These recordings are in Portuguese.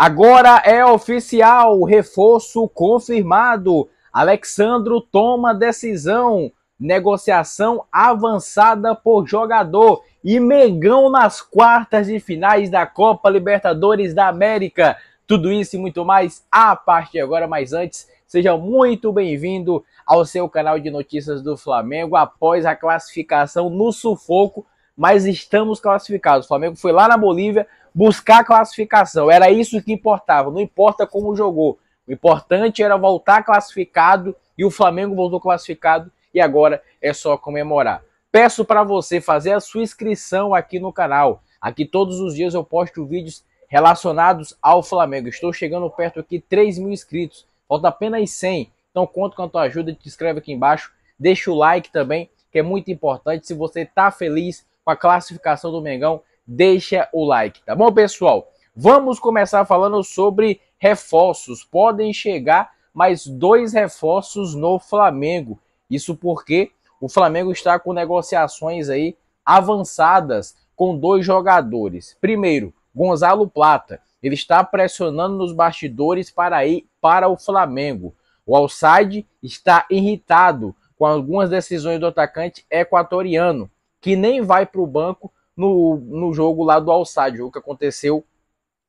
Agora é oficial, reforço confirmado. Alexandro toma decisão, negociação avançada por jogador e Mengão nas quartas de finais da Copa Libertadores da América. Tudo isso e muito mais a partir de agora, mas antes, seja muito bem-vindo ao seu canal de notícias do Flamengo após a classificação no sufoco mas estamos classificados. O Flamengo foi lá na Bolívia buscar a classificação. Era isso que importava, não importa como jogou. O importante era voltar classificado e o Flamengo voltou classificado e agora é só comemorar. Peço para você fazer a sua inscrição aqui no canal. Aqui todos os dias eu posto vídeos relacionados ao Flamengo. Estou chegando perto aqui 3 mil inscritos, falta apenas 100. Então conto com a tua ajuda, te inscreve aqui embaixo, deixa o like também, que é muito importante. Se você está feliz, com a classificação do Mengão, deixa o like, tá bom, pessoal? Vamos começar falando sobre reforços. Podem chegar mais dois reforços no Flamengo. Isso porque o Flamengo está com negociações aí avançadas com dois jogadores. Primeiro, Gonzalo Plata. Ele está pressionando nos bastidores para ir para o Flamengo. O Alçade está irritado com algumas decisões do atacante equatoriano que nem vai para o banco no, no jogo lá do Alçade, o que aconteceu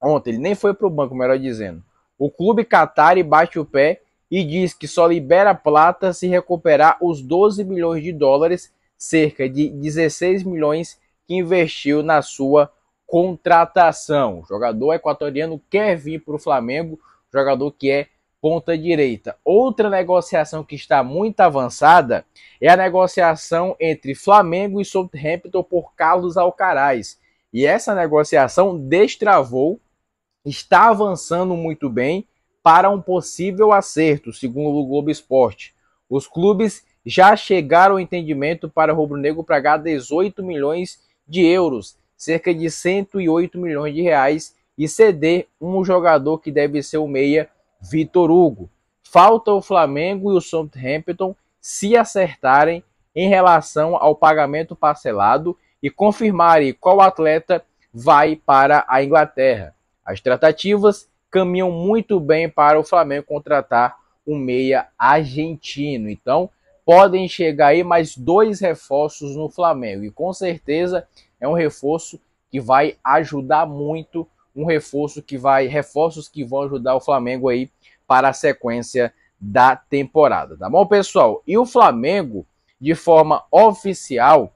ontem. Ele nem foi para o banco, melhor dizendo. O clube Qatari bate o pé e diz que só libera plata se recuperar os 12 milhões de dólares, cerca de 16 milhões que investiu na sua contratação. O jogador equatoriano quer vir para o Flamengo, jogador que é ponta direita. Outra negociação que está muito avançada é a negociação entre Flamengo e Southampton por Carlos Alcaraz. E essa negociação destravou, está avançando muito bem para um possível acerto, segundo o Globo Esporte. Os clubes já chegaram ao entendimento para o Rubro Negro pagar 18 milhões de euros, cerca de 108 milhões de reais, e ceder um jogador que deve ser o meia Vitor Hugo. Falta o Flamengo e o Southampton se acertarem em relação ao pagamento parcelado e confirmarem qual atleta vai para a Inglaterra. As tratativas caminham muito bem para o Flamengo contratar um meia argentino. Então, podem chegar aí mais dois reforços no Flamengo e com certeza é um reforço que vai ajudar muito um reforço que vai, reforços que vão ajudar o Flamengo aí para a sequência da temporada, tá bom, pessoal? E o Flamengo, de forma oficial,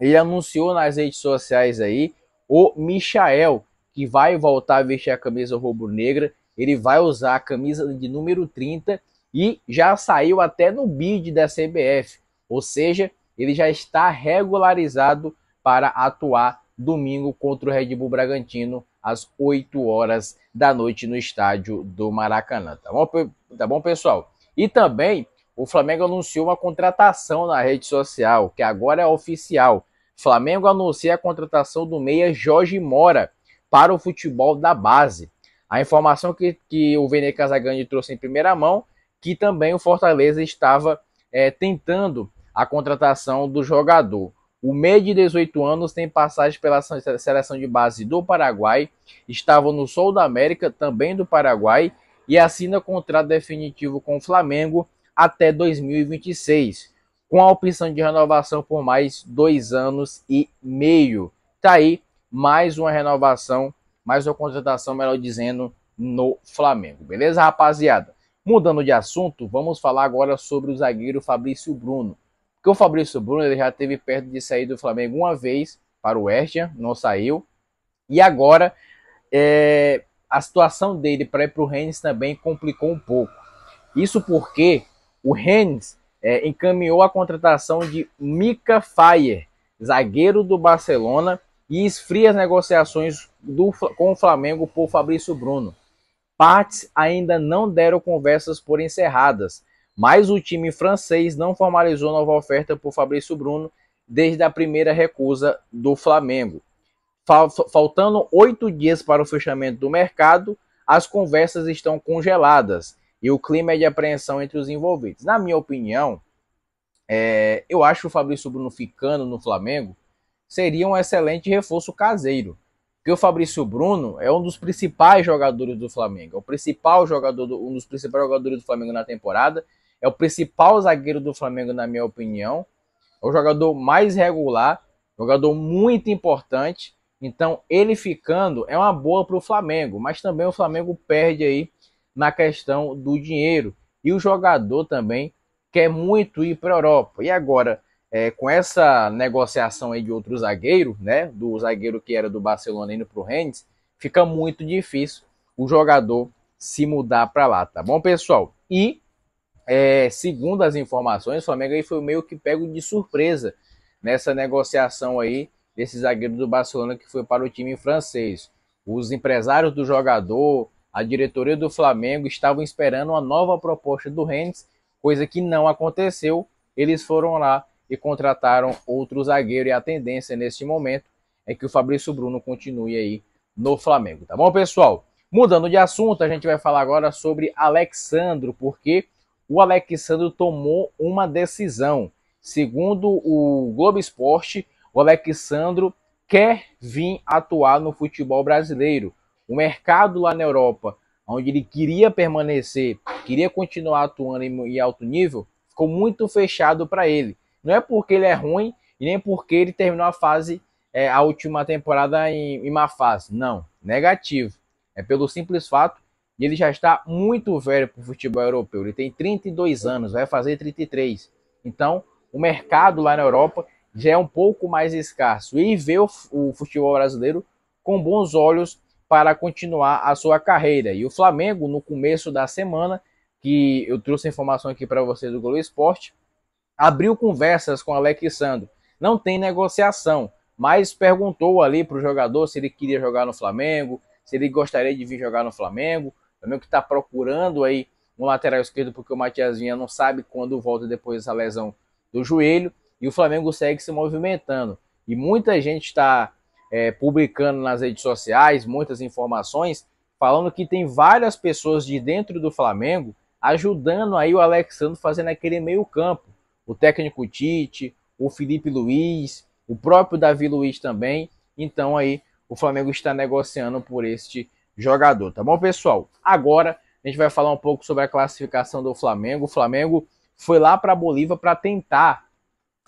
ele anunciou nas redes sociais aí o Michael, que vai voltar a vestir a camisa rubro-negra, ele vai usar a camisa de número 30 e já saiu até no bid da CBF, ou seja, ele já está regularizado para atuar domingo contra o Red Bull Bragantino às 8 horas da noite no estádio do Maracanã. Tá bom, tá bom pessoal? E também o Flamengo anunciou uma contratação na rede social, que agora é oficial. Flamengo anuncia a contratação do meia Jorge Mora para o futebol da base. A informação que, que o Vene Casagrande trouxe em primeira mão, que também o Fortaleza estava é, tentando a contratação do jogador. O meio de 18 anos tem passagem pela seleção de base do Paraguai, estava no Sul da América, também do Paraguai, e assina contrato definitivo com o Flamengo até 2026, com a opção de renovação por mais dois anos e meio. Tá aí mais uma renovação, mais uma contratação, melhor dizendo, no Flamengo. Beleza, rapaziada? Mudando de assunto, vamos falar agora sobre o zagueiro Fabrício Bruno. Porque o Fabrício Bruno ele já teve perto de sair do Flamengo uma vez para o West Ham, não saiu. E agora é, a situação dele para ir para o Rennes também complicou um pouco. Isso porque o Rennes é, encaminhou a contratação de Mika Fayer, zagueiro do Barcelona, e esfria as negociações do, com o Flamengo por Fabrício Bruno. Partes ainda não deram conversas por encerradas, mas o time francês não formalizou nova oferta por Fabrício Bruno desde a primeira recusa do Flamengo. Faltando oito dias para o fechamento do mercado, as conversas estão congeladas e o clima é de apreensão entre os envolvidos. Na minha opinião, é, eu acho o Fabrício Bruno ficando no Flamengo seria um excelente reforço caseiro. Porque o Fabrício Bruno é um dos principais jogadores do Flamengo, é o principal jogador, do, um dos principais jogadores do Flamengo na temporada é o principal zagueiro do Flamengo, na minha opinião. É o jogador mais regular, jogador muito importante. Então, ele ficando é uma boa para o Flamengo, mas também o Flamengo perde aí na questão do dinheiro. E o jogador também quer muito ir para a Europa. E agora, é, com essa negociação aí de outro zagueiro, né, do zagueiro que era do Barcelona indo para o Rennes, fica muito difícil o jogador se mudar para lá, tá bom, pessoal? E é, segundo as informações, o Flamengo aí foi meio que pego de surpresa nessa negociação aí desse zagueiro do Barcelona que foi para o time francês. Os empresários do jogador, a diretoria do Flamengo estavam esperando uma nova proposta do Rennes, coisa que não aconteceu. Eles foram lá e contrataram outro zagueiro e a tendência neste momento é que o Fabrício Bruno continue aí no Flamengo, tá bom, pessoal? Mudando de assunto, a gente vai falar agora sobre Alexandro, porque o Alexandre tomou uma decisão. Segundo o Globo Esporte, o Alexandre quer vir atuar no futebol brasileiro. O mercado lá na Europa, onde ele queria permanecer, queria continuar atuando em alto nível, ficou muito fechado para ele. Não é porque ele é ruim e nem porque ele terminou a fase, é, a última temporada em, em má fase. Não, negativo. É pelo simples fato e ele já está muito velho para o futebol europeu. Ele tem 32 anos, vai fazer 33. Então, o mercado lá na Europa já é um pouco mais escasso. E vê o, o futebol brasileiro com bons olhos para continuar a sua carreira. E o Flamengo, no começo da semana, que eu trouxe a informação aqui para vocês do Globo Esporte, abriu conversas com Alex Sandro. Não tem negociação, mas perguntou ali para o jogador se ele queria jogar no Flamengo, se ele gostaria de vir jogar no Flamengo. O Flamengo que está procurando aí um lateral esquerdo, porque o Matiazinha não sabe quando volta depois dessa lesão do joelho. E o Flamengo segue se movimentando. E muita gente está é, publicando nas redes sociais muitas informações falando que tem várias pessoas de dentro do Flamengo ajudando aí o Alexandre fazendo aquele meio campo. O técnico Tite, o Felipe Luiz, o próprio Davi Luiz também. Então aí o Flamengo está negociando por este jogador, tá bom, pessoal? Agora a gente vai falar um pouco sobre a classificação do Flamengo. O Flamengo foi lá para Bolívia para tentar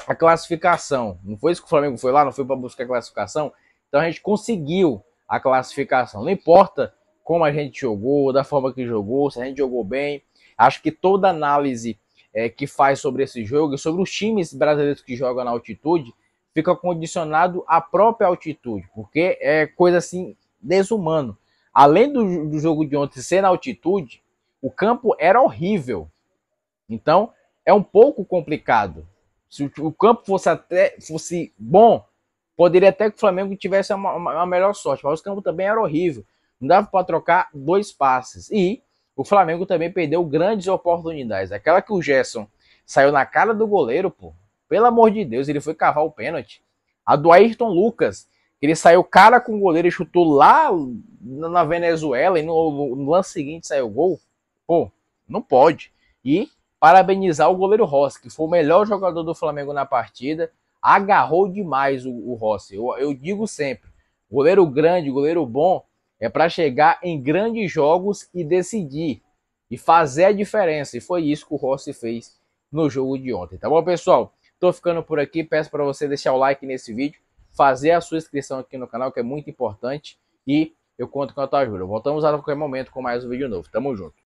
a classificação. Não foi isso que o Flamengo foi lá, não foi para buscar a classificação. Então a gente conseguiu a classificação. Não importa como a gente jogou, da forma que jogou, se a gente jogou bem. Acho que toda análise é, que faz sobre esse jogo e sobre os times brasileiros que jogam na altitude fica condicionado à própria altitude, porque é coisa assim desumano além do, do jogo de ontem ser na altitude, o campo era horrível. Então, é um pouco complicado. Se o, o campo fosse até fosse bom, poderia até que o Flamengo tivesse uma, uma, uma melhor sorte, mas o campo também era horrível. Não dava para trocar dois passes. E o Flamengo também perdeu grandes oportunidades. Aquela que o Gerson saiu na cara do goleiro, pô. Pelo amor de Deus, ele foi cavar o pênalti. A do Ayrton Lucas, ele saiu cara com o goleiro e chutou lá na Venezuela e no, no lance seguinte saiu gol, pô, não pode. E parabenizar o goleiro Rossi, que foi o melhor jogador do Flamengo na partida, agarrou demais o, o Rossi. Eu, eu digo sempre, goleiro grande, goleiro bom, é para chegar em grandes jogos e decidir e fazer a diferença. E foi isso que o Rossi fez no jogo de ontem. Tá bom, pessoal? Tô ficando por aqui. Peço para você deixar o like nesse vídeo, fazer a sua inscrição aqui no canal, que é muito importante. E eu conto com a tua ajuda. Voltamos a qualquer momento com mais um vídeo novo. Tamo junto.